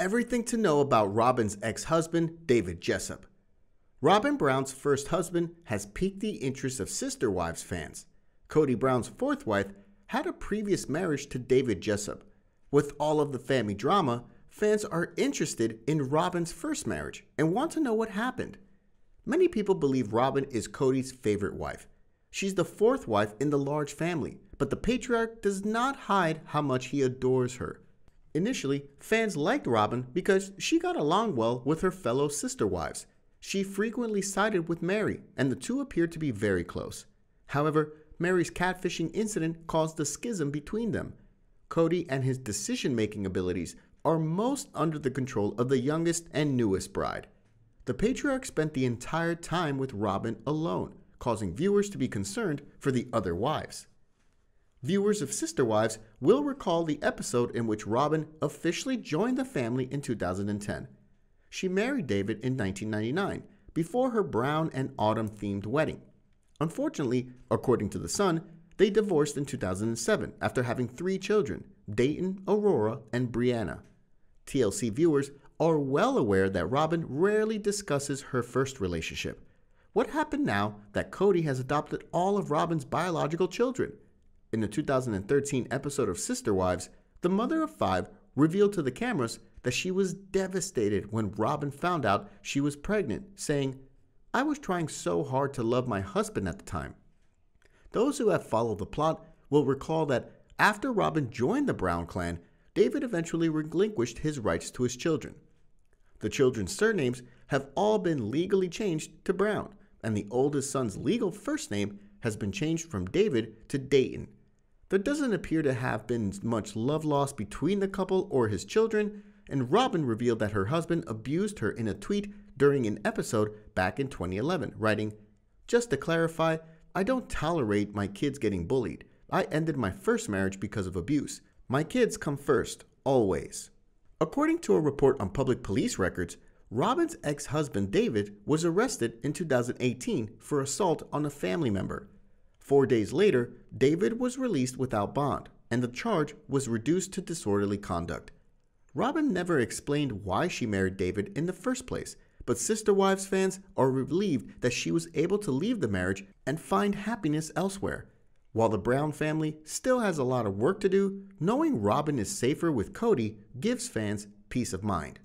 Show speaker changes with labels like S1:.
S1: everything to know about Robin's ex husband, David Jessup. Robin Brown's first husband has piqued the interest of Sister Wives fans. Cody Brown's fourth wife had a previous marriage to David Jessup. With all of the family drama, fans are interested in Robin's first marriage and want to know what happened. Many people believe Robin is Cody's favorite wife. She's the fourth wife in the large family, but the patriarch does not hide how much he adores her. Initially, fans liked Robin because she got along well with her fellow sister wives. She frequently sided with Mary, and the two appeared to be very close. However, Mary's catfishing incident caused a schism between them. Cody and his decision making abilities are most under the control of the youngest and newest bride. The patriarch spent the entire time with Robin alone, causing viewers to be concerned for the other wives. Viewers of Sister Wives will recall the episode in which Robin officially joined the family in 2010. She married David in 1999, before her brown and autumn themed wedding. Unfortunately, according to The Sun, they divorced in 2007 after having three children Dayton, Aurora, and Brianna. TLC viewers are well aware that Robin rarely discusses her first relationship. What happened now that Cody has adopted all of Robin's biological children? In the 2013 episode of Sister Wives, the mother of five revealed to the cameras that she was devastated when Robin found out she was pregnant, saying, I was trying so hard to love my husband at the time. Those who have followed the plot will recall that after Robin joined the Brown clan, David eventually relinquished his rights to his children. The children's surnames have all been legally changed to Brown, and the oldest son's legal first name has been changed from David to Dayton there doesn't appear to have been much love lost between the couple or his children, and Robin revealed that her husband abused her in a tweet during an episode back in 2011, writing, Just to clarify, I don't tolerate my kids getting bullied. I ended my first marriage because of abuse. My kids come first, always. According to a report on public police records, Robin's ex husband David was arrested in 2018 for assault on a family member. Four days later, David was released without bond, and the charge was reduced to disorderly conduct. Robin never explained why she married David in the first place, but Sister Wives fans are relieved that she was able to leave the marriage and find happiness elsewhere. While the Brown family still has a lot of work to do, knowing Robin is safer with Cody gives fans peace of mind.